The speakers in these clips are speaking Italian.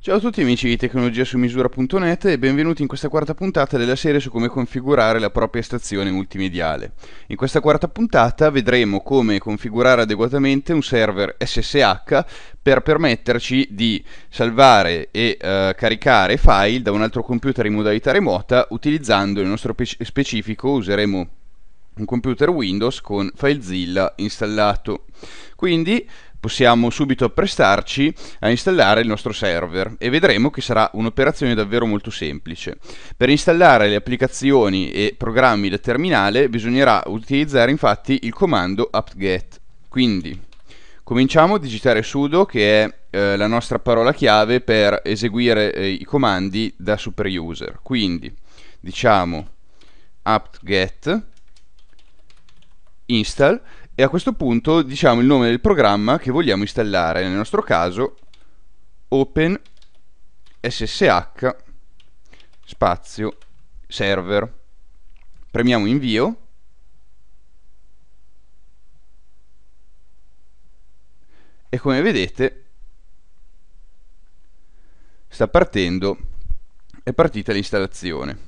Ciao a tutti amici di tecnologia su misura.net e benvenuti in questa quarta puntata della serie su come configurare la propria stazione multimediale. In questa quarta puntata vedremo come configurare adeguatamente un server SSH per permetterci di salvare e eh, caricare file da un altro computer in modalità remota utilizzando il nostro specifico useremo un computer Windows con FileZilla installato. Quindi possiamo subito apprestarci a installare il nostro server e vedremo che sarà un'operazione davvero molto semplice. Per installare le applicazioni e programmi da terminale bisognerà utilizzare infatti il comando apt-get. Quindi cominciamo a digitare sudo che è eh, la nostra parola chiave per eseguire eh, i comandi da superuser. Quindi diciamo apt-get install e a questo punto diciamo il nome del programma che vogliamo installare, nel nostro caso open ssh spazio server. Premiamo invio e come vedete sta partendo, è partita l'installazione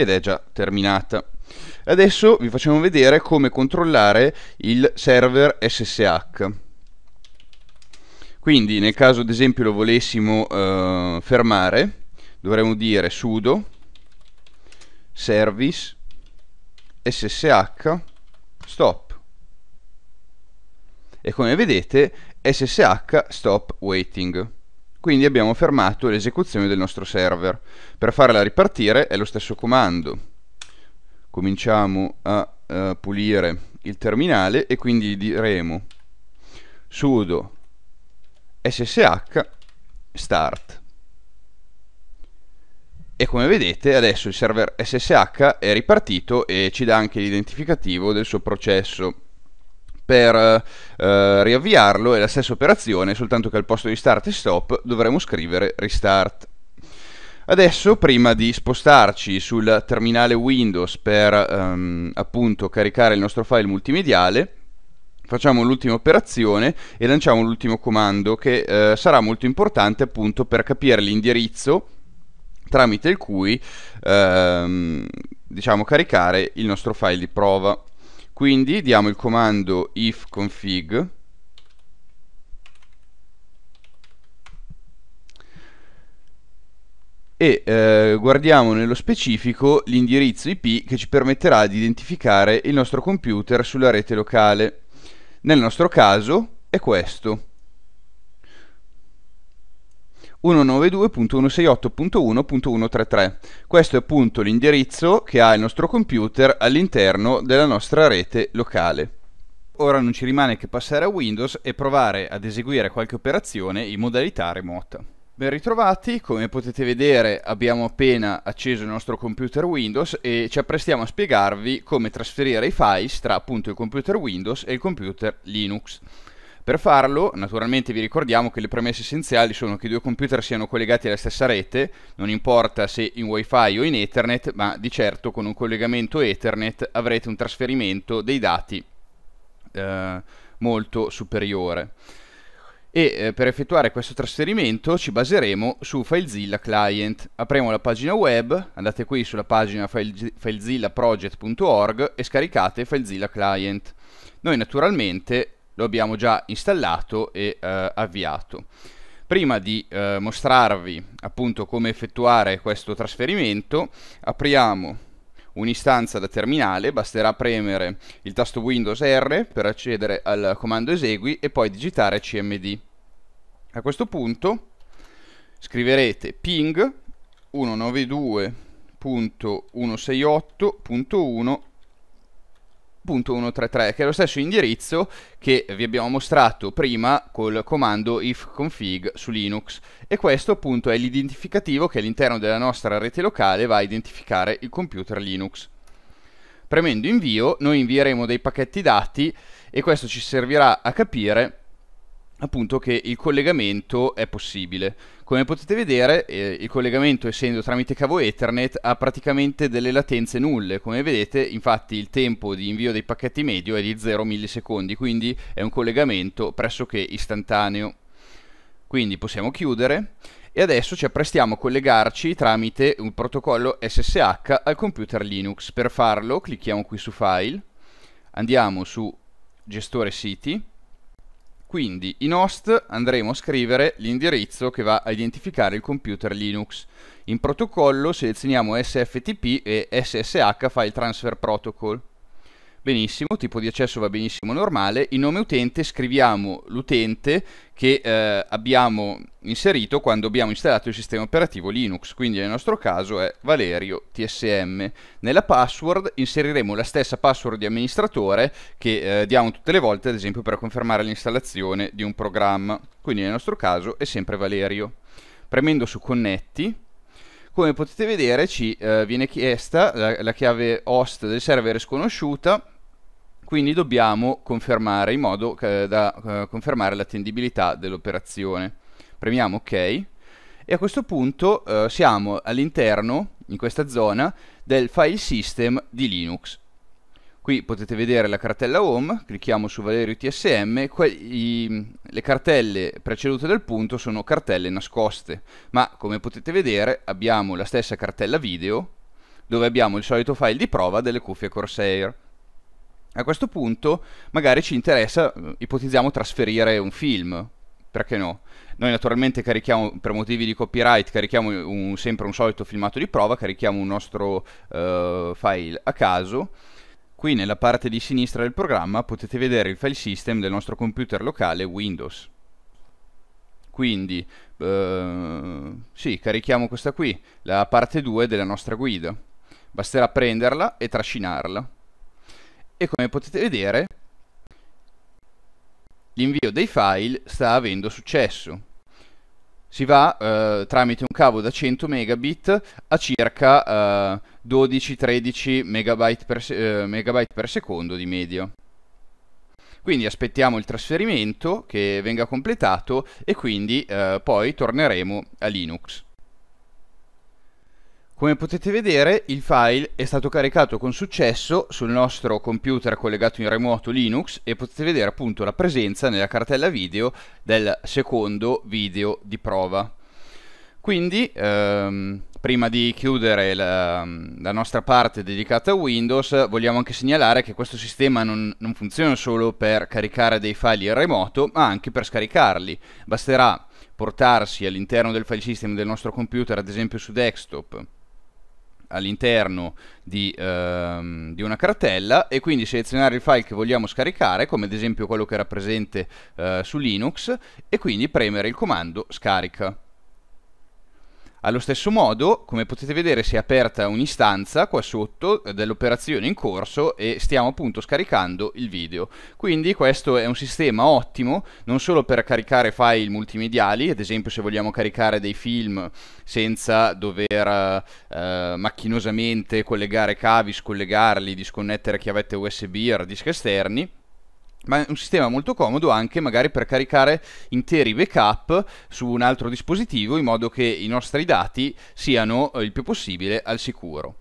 ed è già terminata. Adesso vi facciamo vedere come controllare il server SSH. Quindi nel caso ad esempio lo volessimo eh, fermare, dovremmo dire sudo service ssh stop. E come vedete ssh stop waiting. Quindi abbiamo fermato l'esecuzione del nostro server. Per farla ripartire è lo stesso comando. Cominciamo a uh, pulire il terminale e quindi diremo sudo ssh start. E come vedete adesso il server ssh è ripartito e ci dà anche l'identificativo del suo processo per eh, riavviarlo è la stessa operazione, soltanto che al posto di start e stop dovremo scrivere restart. Adesso, prima di spostarci sul terminale Windows per ehm, appunto caricare il nostro file multimediale, facciamo l'ultima operazione e lanciamo l'ultimo comando che eh, sarà molto importante appunto per capire l'indirizzo tramite il cui ehm, diciamo caricare il nostro file di prova. Quindi diamo il comando if config e eh, guardiamo nello specifico l'indirizzo IP che ci permetterà di identificare il nostro computer sulla rete locale. Nel nostro caso è questo. 192.168.1.133. Questo è appunto l'indirizzo che ha il nostro computer all'interno della nostra rete locale. Ora non ci rimane che passare a Windows e provare ad eseguire qualche operazione in modalità remota. Ben ritrovati, come potete vedere abbiamo appena acceso il nostro computer Windows e ci apprestiamo a spiegarvi come trasferire i files tra appunto il computer Windows e il computer Linux. Per farlo, naturalmente vi ricordiamo che le premesse essenziali sono che i due computer siano collegati alla stessa rete, non importa se in wifi o in Ethernet, ma di certo con un collegamento Ethernet avrete un trasferimento dei dati eh, molto superiore. E eh, per effettuare questo trasferimento ci baseremo su FileZilla Client. Apriamo la pagina web, andate qui sulla pagina filezillaproject.org e scaricate FileZilla Client. Noi naturalmente lo abbiamo già installato e eh, avviato. Prima di eh, mostrarvi appunto come effettuare questo trasferimento, apriamo un'istanza da terminale, basterà premere il tasto Windows R per accedere al comando esegui e poi digitare cmd. A questo punto scriverete ping 192.168.1 if.133, che è lo stesso indirizzo che vi abbiamo mostrato prima col comando ifconfig su Linux. E questo appunto è l'identificativo che all'interno della nostra rete locale va a identificare il computer Linux. Premendo invio, noi invieremo dei pacchetti dati e questo ci servirà a capire appunto che il collegamento è possibile. Come potete vedere eh, il collegamento essendo tramite cavo Ethernet ha praticamente delle latenze nulle, come vedete infatti il tempo di invio dei pacchetti medio è di 0 millisecondi, quindi è un collegamento pressoché istantaneo. Quindi possiamo chiudere e adesso ci apprestiamo a collegarci tramite un protocollo SSH al computer Linux. Per farlo clicchiamo qui su File, andiamo su Gestore siti, quindi in host andremo a scrivere l'indirizzo che va a identificare il computer Linux. In protocollo selezioniamo SFTP e SSH File Transfer Protocol benissimo, tipo di accesso va benissimo normale, il nome utente scriviamo l'utente che eh, abbiamo inserito quando abbiamo installato il sistema operativo Linux, quindi nel nostro caso è Valerio TSM. Nella password inseriremo la stessa password di amministratore che eh, diamo tutte le volte, ad esempio per confermare l'installazione di un programma, quindi nel nostro caso è sempre Valerio. Premendo su connetti come potete vedere ci eh, viene chiesta la, la chiave host del server sconosciuta, quindi dobbiamo confermare in modo eh, da eh, confermare l'attendibilità dell'operazione. Premiamo ok e a questo punto eh, siamo all'interno, in questa zona, del file system di Linux. Qui potete vedere la cartella home, clicchiamo su Valerio TSM, i, le cartelle precedute dal punto sono cartelle nascoste, ma come potete vedere abbiamo la stessa cartella video dove abbiamo il solito file di prova delle cuffie Corsair. A questo punto magari ci interessa, eh, ipotizziamo, trasferire un film, perché no? Noi naturalmente carichiamo, per motivi di copyright, carichiamo un, sempre un solito filmato di prova, carichiamo un nostro uh, file a caso, Qui nella parte di sinistra del programma potete vedere il file system del nostro computer locale Windows. Quindi, eh, sì, carichiamo questa qui, la parte 2 della nostra guida. Basterà prenderla e trascinarla. E come potete vedere, l'invio dei file sta avendo successo si va eh, tramite un cavo da 100 megabit a circa eh, 12-13 megabyte, eh, megabyte, per secondo di medio. Quindi aspettiamo il trasferimento che venga completato e quindi eh, poi torneremo a Linux. Come potete vedere il file è stato caricato con successo sul nostro computer collegato in remoto Linux e potete vedere appunto la presenza nella cartella video del secondo video di prova. Quindi ehm, prima di chiudere la, la, nostra parte dedicata a Windows vogliamo anche segnalare che questo sistema non, non funziona solo per caricare dei file in remoto ma anche per scaricarli. Basterà portarsi all'interno del file system del nostro computer ad esempio su desktop all'interno di, ehm, di, una cartella e quindi selezionare il file che vogliamo scaricare come ad esempio quello che era presente eh, su Linux e quindi premere il comando scarica allo stesso modo, come potete vedere, si è aperta un'istanza qua sotto eh, dell'operazione in corso e stiamo appunto scaricando il video. Quindi questo è un sistema ottimo, non solo per caricare file multimediali, ad esempio se vogliamo caricare dei film senza dover eh, macchinosamente collegare cavi, scollegarli, disconnettere chiavette USB o hard disk esterni, ma è un sistema molto comodo anche magari per caricare interi backup su un altro dispositivo in modo che i nostri dati siano eh, il più possibile al sicuro.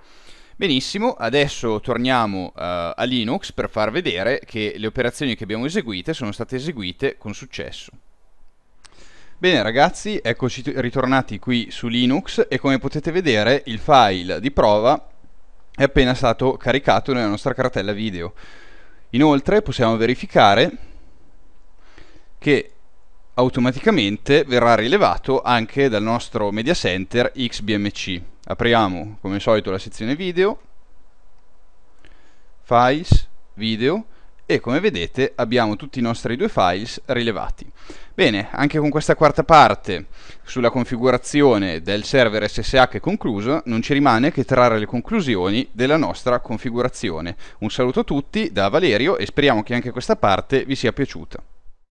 Benissimo, adesso torniamo uh, a Linux per far vedere che le operazioni che abbiamo eseguite sono state eseguite con successo. Bene ragazzi, eccoci ritornati qui su Linux e come potete vedere il file di prova è appena stato caricato nella nostra cartella video. Inoltre possiamo verificare che automaticamente verrà rilevato anche dal nostro media center XBMC. Apriamo come al solito la sezione video, files, video e come vedete abbiamo tutti i nostri due files rilevati. Bene, anche con questa quarta parte sulla configurazione del server SSH concluso, non ci rimane che trarre le conclusioni della nostra configurazione. Un saluto a tutti da Valerio e speriamo che anche questa parte vi sia piaciuta.